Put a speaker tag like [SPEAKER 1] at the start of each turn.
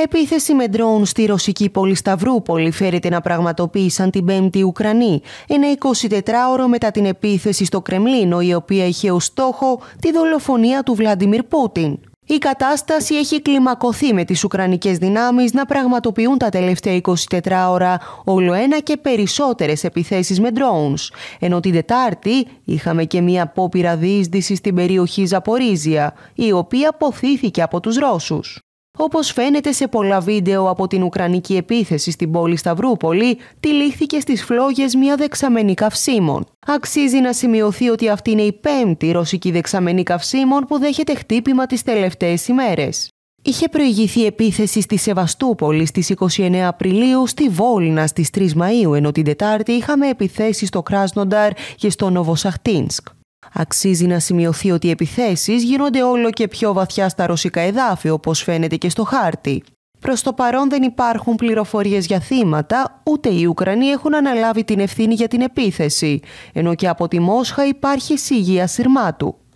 [SPEAKER 1] Επίθεση με ντρόουν στη ρωσική πόλη Σταυρούπολη φέρεται να πραγματοποίησαν την 5η Ουκρανή, ένα 24 ώρο μετά την επίθεση στο Κρεμλίνο, η οποία Ουκρανοί, ένα 24ωρο μετά την επίθεση στο Κρεμλίνο, η οποία είχε ως στόχο τη δολοφονία του Βλάντιμιρ Πούτιν. Η κατάσταση έχει κλιμακωθεί με τις Ουκρανικές δυνάμεις να πραγματοποιούν τα τελευταία 24 ώρα όλο ένα και περισσότερες επιθέσεις με drones. Ενώ την Δετάρτη είχαμε και μια απόπειρα διείσδυσης στην περιοχή Ζαπορίζια, η οποία ποθήθηκε από τους Ρώσους όπως φαίνεται σε πολλά βίντεο από την Ουκρανική επίθεση στην πόλη Σταυρούπολη, τυλίχθηκε στις φλόγες μια δεξαμενή καυσίμων. Αξίζει να σημειωθεί ότι αυτή είναι η πέμπτη ρωσική δεξαμενή καυσίμων που δέχεται χτύπημα τις τελευταίες ημέρες. Είχε προηγηθεί επίθεση στη Σεβαστούπολη στις 29 Απριλίου, στη Βόλυνα στις 3 Μαΐου, ενώ την Τετάρτη είχαμε επιθέσεις στο Κράσνονταρ και στο Νοβοσαχτίνσκ. Αξίζει να σημειωθεί ότι οι επιθέσεις γίνονται όλο και πιο βαθιά στα ρωσικά εδάφη, όπως φαίνεται και στο χάρτη. Προς το παρόν δεν υπάρχουν πληροφορίες για θύματα, ούτε οι Ουκρανοί έχουν αναλάβει την ευθύνη για την επίθεση, ενώ και από τη Μόσχα υπάρχει σιγή ασυρμάτου.